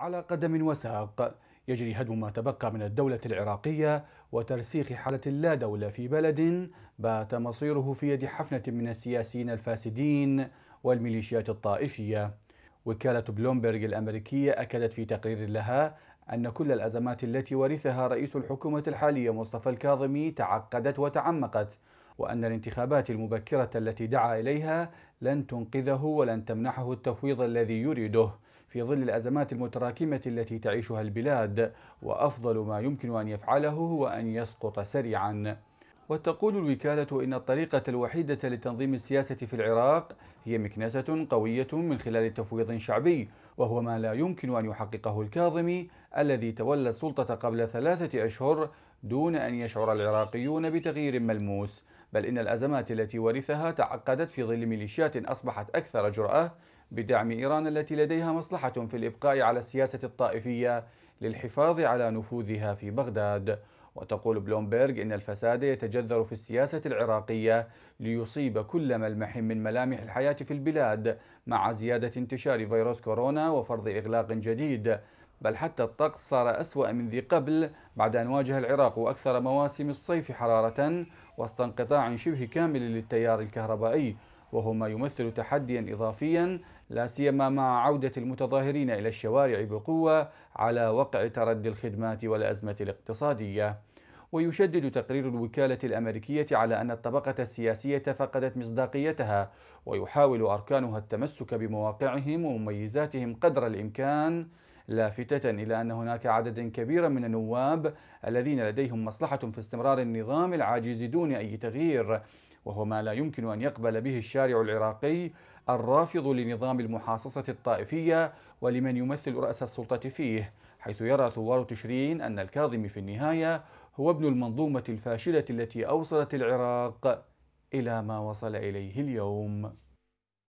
على قدم وساق يجري هدم ما تبقى من الدولة العراقية وترسيخ حالة اللا دولة في بلد بات مصيره في يد حفنة من السياسيين الفاسدين والميليشيات الطائفية وكالة بلومبرغ الأمريكية أكدت في تقرير لها أن كل الأزمات التي ورثها رئيس الحكومة الحالية مصطفى الكاظمي تعقدت وتعمقت وأن الانتخابات المبكرة التي دعا إليها لن تنقذه ولن تمنحه التفويض الذي يريده في ظل الأزمات المتراكمة التي تعيشها البلاد وأفضل ما يمكن أن يفعله هو أن يسقط سريعا وتقول الوكالة إن الطريقة الوحيدة لتنظيم السياسة في العراق هي مكنسة قوية من خلال تفويض شعبي وهو ما لا يمكن أن يحققه الكاظمي الذي تولى السلطة قبل ثلاثة أشهر دون أن يشعر العراقيون بتغيير ملموس بل إن الأزمات التي ورثها تعقدت في ظل ميليشيات أصبحت أكثر جرأة بدعم إيران التي لديها مصلحة في الإبقاء على السياسة الطائفية للحفاظ على نفوذها في بغداد وتقول بلومبيرغ إن الفساد يتجذر في السياسة العراقية ليصيب كل ملمح من ملامح الحياة في البلاد مع زيادة انتشار فيروس كورونا وفرض إغلاق جديد بل حتى الطقس صار أسوأ من ذي قبل بعد أن واجه العراق أكثر مواسم الصيف حرارة وسط انقطاع شبه كامل للتيار الكهربائي وهو ما يمثل تحديا إضافيا لا سيما مع عودة المتظاهرين إلى الشوارع بقوة على وقع تردي الخدمات والأزمة الاقتصادية ويشدد تقرير الوكالة الأمريكية على أن الطبقة السياسية فقدت مصداقيتها ويحاول أركانها التمسك بمواقعهم ومميزاتهم قدر الإمكان لافتة إلى أن هناك عددا كبيرا من النواب الذين لديهم مصلحة في استمرار النظام العاجز دون أي تغيير وهو ما لا يمكن أن يقبل به الشارع العراقي الرافض لنظام المحاصصة الطائفية ولمن يمثل رأس السلطة فيه حيث يرى ثوار تشرين أن الكاظم في النهاية هو ابن المنظومة الفاشلة التي أوصلت العراق إلى ما وصل إليه اليوم